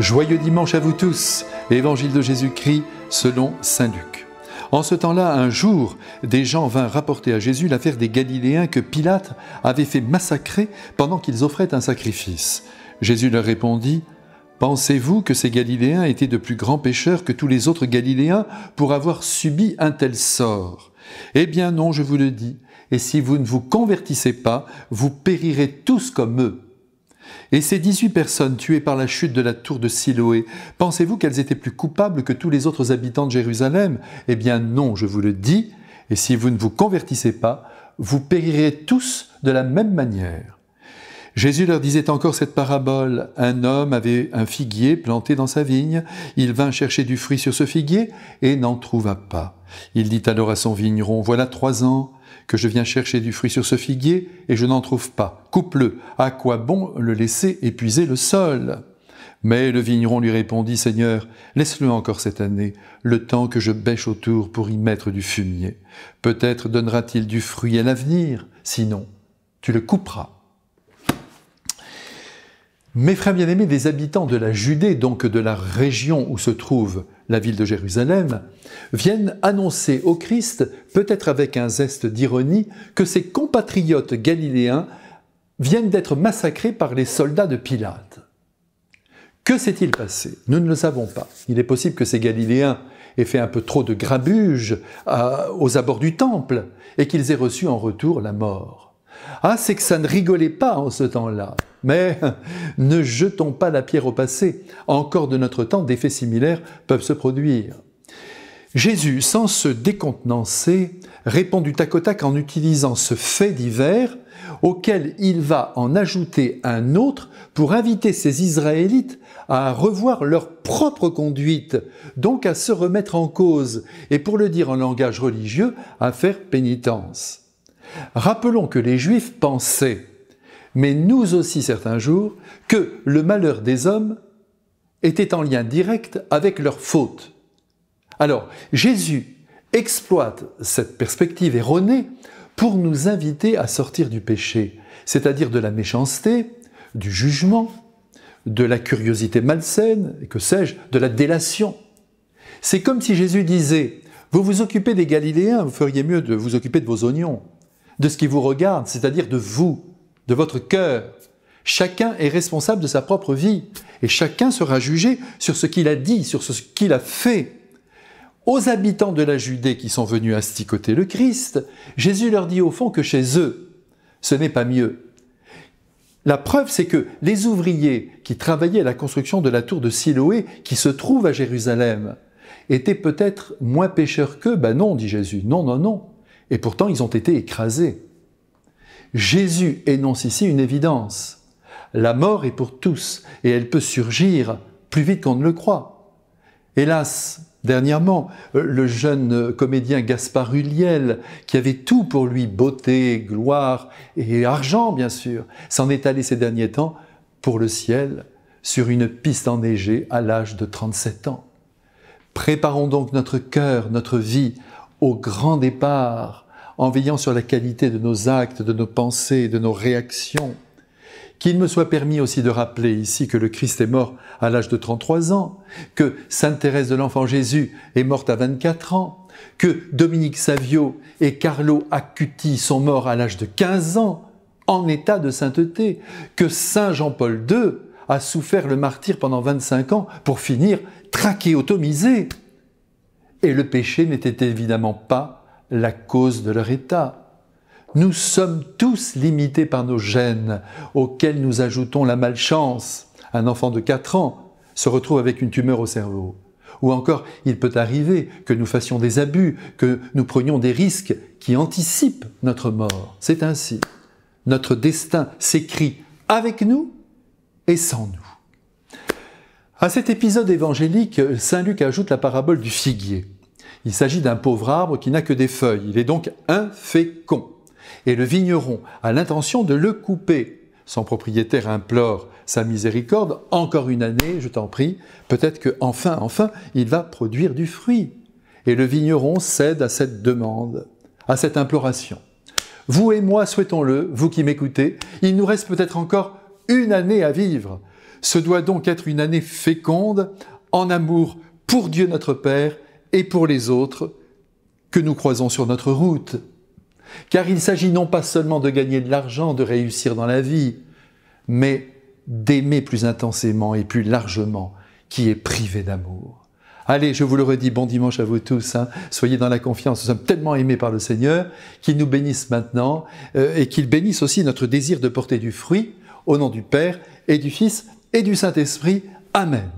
Joyeux dimanche à vous tous. Évangile de Jésus-Christ selon Saint Luc. En ce temps-là, un jour, des gens vinrent rapporter à Jésus l'affaire des Galiléens que Pilate avait fait massacrer pendant qu'ils offraient un sacrifice. Jésus leur répondit Pensez-vous que ces Galiléens étaient de plus grands pécheurs que tous les autres Galiléens pour avoir subi un tel sort Eh bien non, je vous le dis, et si vous ne vous convertissez pas, vous périrez tous comme eux. Et ces dix-huit personnes tuées par la chute de la tour de Siloé, pensez-vous qu'elles étaient plus coupables que tous les autres habitants de Jérusalem Eh bien non, je vous le dis, et si vous ne vous convertissez pas, vous périrez tous de la même manière. Jésus leur disait encore cette parabole. Un homme avait un figuier planté dans sa vigne. Il vint chercher du fruit sur ce figuier et n'en trouva pas. Il dit alors à son vigneron, Voilà trois ans que je viens chercher du fruit sur ce figuier et je n'en trouve pas. Coupe-le, à quoi bon le laisser épuiser le sol Mais le vigneron lui répondit, Seigneur, laisse-le encore cette année, le temps que je bêche autour pour y mettre du fumier. Peut-être donnera-t-il du fruit à l'avenir, sinon tu le couperas. Mes frères bien-aimés, des habitants de la Judée, donc de la région où se trouve la ville de Jérusalem, viennent annoncer au Christ, peut-être avec un zeste d'ironie, que ses compatriotes galiléens viennent d'être massacrés par les soldats de Pilate. Que s'est-il passé Nous ne le savons pas. Il est possible que ces Galiléens aient fait un peu trop de grabuge euh, aux abords du temple et qu'ils aient reçu en retour la mort. Ah, c'est que ça ne rigolait pas en ce temps-là. Mais ne jetons pas la pierre au passé. Encore de notre temps, des faits similaires peuvent se produire. Jésus, sans se décontenancer, répond du tac au tac en utilisant ce fait divers auquel il va en ajouter un autre pour inviter ses Israélites à revoir leur propre conduite, donc à se remettre en cause et pour le dire en langage religieux, à faire pénitence. Rappelons que les Juifs pensaient mais nous aussi certains jours, que le malheur des hommes était en lien direct avec leur faute. Alors, Jésus exploite cette perspective erronée pour nous inviter à sortir du péché, c'est-à-dire de la méchanceté, du jugement, de la curiosité malsaine, et que sais-je, de la délation. C'est comme si Jésus disait, vous vous occupez des Galiléens, vous feriez mieux de vous occuper de vos oignons, de ce qui vous regarde, c'est-à-dire de vous de votre cœur. Chacun est responsable de sa propre vie et chacun sera jugé sur ce qu'il a dit, sur ce qu'il a fait. Aux habitants de la Judée qui sont venus asticoter le Christ, Jésus leur dit au fond que chez eux, ce n'est pas mieux. La preuve, c'est que les ouvriers qui travaillaient à la construction de la tour de Siloé, qui se trouve à Jérusalem, étaient peut-être moins pécheurs qu'eux. Ben non, dit Jésus. Non, non, non. Et pourtant, ils ont été écrasés. Jésus énonce ici une évidence. La mort est pour tous et elle peut surgir plus vite qu'on ne le croit. Hélas, dernièrement, euh, le jeune comédien Gaspard Huliel, qui avait tout pour lui, beauté, gloire et argent bien sûr, s'en est allé ces derniers temps pour le ciel sur une piste enneigée à l'âge de 37 ans. Préparons donc notre cœur, notre vie au grand départ en veillant sur la qualité de nos actes, de nos pensées, de nos réactions. Qu'il me soit permis aussi de rappeler ici que le Christ est mort à l'âge de 33 ans, que Sainte Thérèse de l'Enfant Jésus est morte à 24 ans, que Dominique Savio et Carlo Accuti sont morts à l'âge de 15 ans, en état de sainteté, que Saint Jean-Paul II a souffert le martyr pendant 25 ans pour finir trachéotomisé. Et le péché n'était évidemment pas la cause de leur état. Nous sommes tous limités par nos gènes, auxquels nous ajoutons la malchance. Un enfant de 4 ans se retrouve avec une tumeur au cerveau. Ou encore, il peut arriver que nous fassions des abus, que nous prenions des risques qui anticipent notre mort. C'est ainsi. Notre destin s'écrit avec nous et sans nous. À cet épisode évangélique, Saint Luc ajoute la parabole du figuier. Il s'agit d'un pauvre arbre qui n'a que des feuilles. Il est donc infécond. Et le vigneron a l'intention de le couper. Son propriétaire implore sa miséricorde. Encore une année, je t'en prie. Peut-être que enfin, enfin, il va produire du fruit. Et le vigneron cède à cette demande, à cette imploration. Vous et moi, souhaitons-le, vous qui m'écoutez, il nous reste peut-être encore une année à vivre. Ce doit donc être une année féconde en amour pour Dieu notre Père et pour les autres que nous croisons sur notre route. Car il s'agit non pas seulement de gagner de l'argent, de réussir dans la vie, mais d'aimer plus intensément et plus largement qui est privé d'amour. Allez, je vous le redis, bon dimanche à vous tous. Hein. Soyez dans la confiance. Nous sommes tellement aimés par le Seigneur qu'il nous bénisse maintenant euh, et qu'il bénisse aussi notre désir de porter du fruit au nom du Père et du Fils et du Saint-Esprit. Amen.